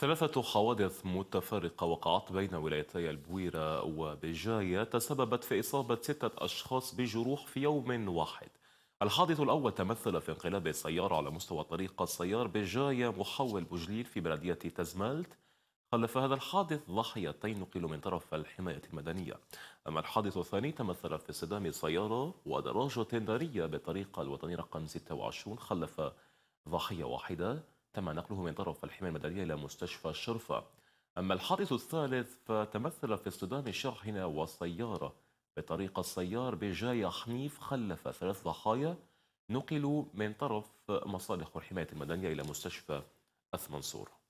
ثلاثة حوادث متفرقة وقعت بين ولايتي البويرة وبجاية تسببت في إصابة ستة أشخاص بجروح في يوم واحد الحادث الأول تمثل في انقلاب السيارة على مستوى طريق السيار بجاية محول بجليل في بلدية تزمالت خلف هذا الحادث ضحيتين نقلوا من طرف الحماية المدنية أما الحادث الثاني تمثل في صدام سيارة ودراجة نارية بالطريق الوطني رقم 26 خلف ضحية واحدة تم نقله من طرف الحماية المدنية إلى مستشفى الشرفة أما الحادث الثالث فتمثل في اصطدام شاحنة وسيارة بطريق السيار بجاية حنيف خلف ثلاث ضحايا نقلوا من طرف مصالح الحماية المدنية إلى مستشفى المنصور